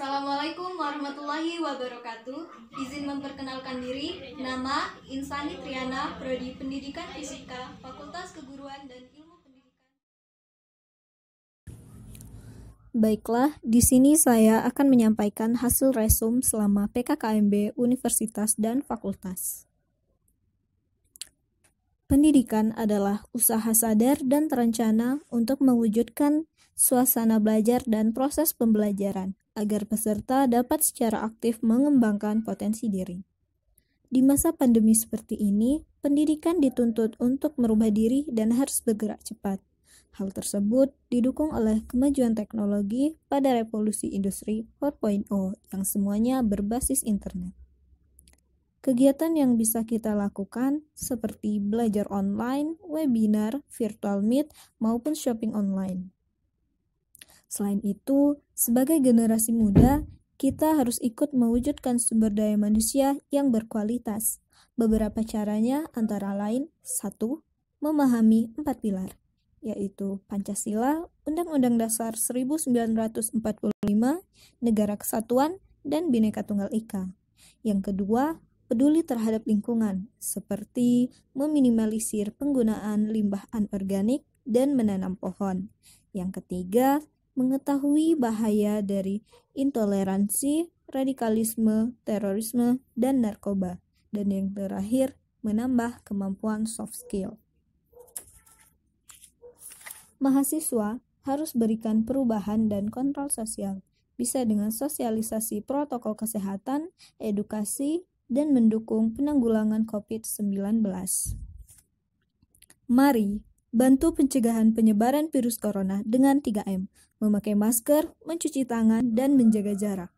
Assalamualaikum warahmatullahi wabarakatuh. Izin memperkenalkan diri, nama Insani Triana, Prodi Pendidikan Fisika, Fakultas Keguruan dan Ilmu Pendidikan. Baiklah, di sini saya akan menyampaikan hasil resum selama PKKMB universitas dan fakultas. Pendidikan adalah usaha sadar dan terencana untuk mewujudkan suasana belajar dan proses pembelajaran agar peserta dapat secara aktif mengembangkan potensi diri. Di masa pandemi seperti ini, pendidikan dituntut untuk merubah diri dan harus bergerak cepat. Hal tersebut didukung oleh kemajuan teknologi pada revolusi industri 4.0 yang semuanya berbasis internet. Kegiatan yang bisa kita lakukan seperti belajar online, webinar, virtual meet, maupun shopping online. Selain itu, sebagai generasi muda, kita harus ikut mewujudkan sumber daya manusia yang berkualitas. Beberapa caranya antara lain, satu, memahami empat pilar, yaitu Pancasila, Undang-Undang Dasar 1945, Negara Kesatuan, dan Bhinneka Tunggal Ika. Yang kedua, peduli terhadap lingkungan, seperti meminimalisir penggunaan limbah anorganik dan menanam pohon. Yang ketiga, mengetahui bahaya dari intoleransi, radikalisme, terorisme, dan narkoba. Dan yang terakhir, menambah kemampuan soft skill. Mahasiswa harus berikan perubahan dan kontrol sosial, bisa dengan sosialisasi protokol kesehatan, edukasi, dan mendukung penanggulangan COVID-19. Mari Bantu pencegahan penyebaran virus corona dengan 3M, memakai masker, mencuci tangan, dan menjaga jarak.